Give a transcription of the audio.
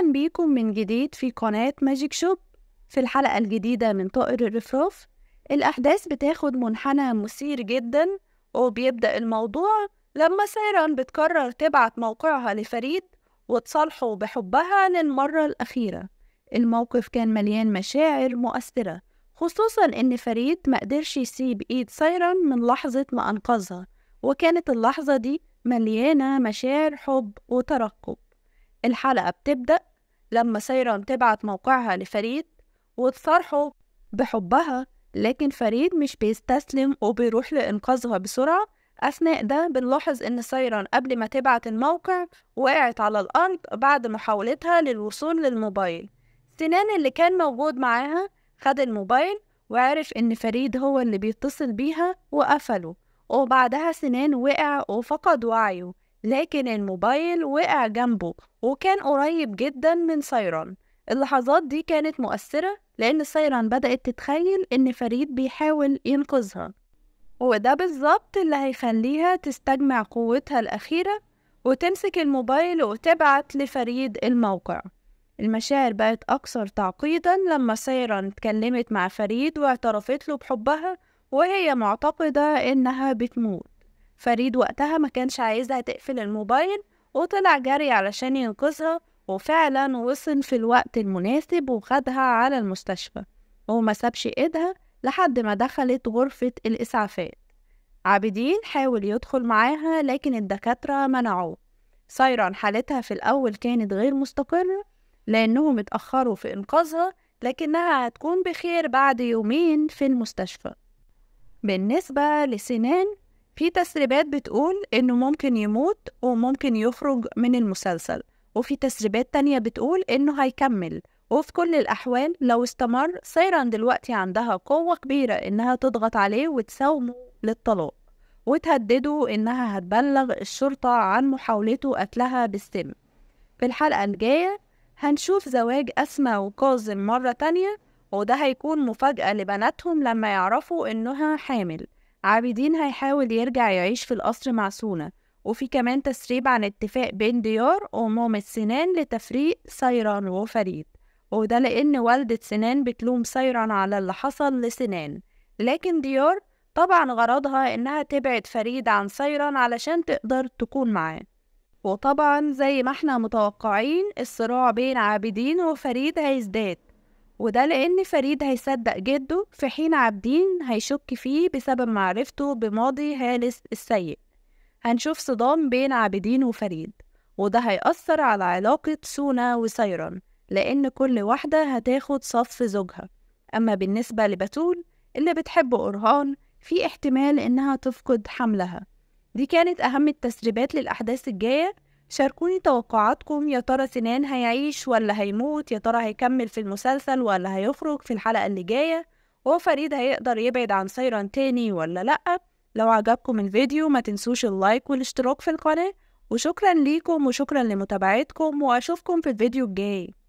أهلا بيكم من جديد في قناة ماجيك شوب في الحلقة الجديدة من طائر الرفراف الأحداث بتاخد منحنى مثير جدا وبيبدأ الموضوع لما سيران بتقرر تبعت موقعها لفريد وتصالحه بحبها للمرة الأخيرة الموقف كان مليان مشاعر مؤثرة خصوصا إن فريد مقدرش يسيب إيد سيران من لحظة ما أنقذها وكانت اللحظة دي مليانة مشاعر حب وترقب الحلقة بتبدأ لما سيران تبعت موقعها لفريد وتصارحه بحبها لكن فريد مش بيستسلم وبيروح لإنقاذها بسرعة أثناء ده بنلاحظ إن سيران قبل ما تبعت الموقع وقعت على الأرض بعد محاولتها للوصول للموبايل سنان اللي كان موجود معاها خد الموبايل وعرف إن فريد هو اللي بيتصل بيها وقفله وبعدها سنان وقع وفقد وعيه لكن الموبايل وقع جنبه وكان قريب جدا من سيران اللحظات دي كانت مؤثرة لأن سيران بدأت تتخيل إن فريد بيحاول ينقذها وده بالظبط اللي هيخليها تستجمع قوتها الأخيرة وتمسك الموبايل وتبعت لفريد الموقع المشاعر بقت أكثر تعقيدا لما سيران اتكلمت مع فريد واعترفت له بحبها وهي معتقدة إنها بتموت فريد وقتها ما كانش عايزها تقفل الموبايل وطلع جري علشان ينقذها وفعلا وصل في الوقت المناسب وخدها على المستشفى وما سابش ايدها لحد ما دخلت غرفة الإسعافات عابدين حاول يدخل معاها لكن الدكاترة منعوه سيران حالتها في الأول كانت غير مستقرة لأنهم اتأخروا في إنقاذها لكنها هتكون بخير بعد يومين في المستشفى بالنسبة لسنان في تسريبات بتقول إنه ممكن يموت وممكن يخرج من المسلسل وفي تسريبات تانية بتقول إنه هيكمل وفي كل الأحوال لو استمر سيران دلوقتي عندها قوة كبيرة إنها تضغط عليه وتساومه للطلاق وتهدده إنها هتبلغ الشرطة عن محاولته قتلها بالسم في الحلقة الجاية هنشوف زواج أسمى وكاظم مرة تانية وده هيكون مفاجأة لبناتهم لما يعرفوا إنها حامل عابدين هيحاول يرجع يعيش في القصر مع سونا وفي كمان تسريب عن اتفاق بين ديار ومامة سنان لتفريق سيران وفريد وده لأن والدة سنان بتلوم سيران على اللي حصل لسنان لكن ديار طبعا غرضها إنها تبعد فريد عن سيران علشان تقدر تكون معاه وطبعا زي ما احنا متوقعين الصراع بين عابدين وفريد هيزداد وده لأن فريد هيصدق جده في حين عابدين هيشك فيه بسبب معرفته بماضي هالس السيء هنشوف صدام بين عابدين وفريد وده هيأثر على علاقة سونا وسيرون لأن كل واحدة هتاخد صف زوجها أما بالنسبة لبتول اللي بتحب أورهان في احتمال إنها تفقد حملها دي كانت أهم التسريبات للأحداث الجاية شاركوني توقعاتكم يا ترى سنان هيعيش ولا هيموت يا ترى هيكمل في المسلسل ولا هيخرج في الحلقة اللي جاية هو فريد هيقدر يبعد عن سيران تاني ولا لأ لو عجبكم الفيديو ما تنسوش اللايك والاشتراك في القناة وشكرا ليكم وشكرا لمتابعتكم واشوفكم في الفيديو الجاي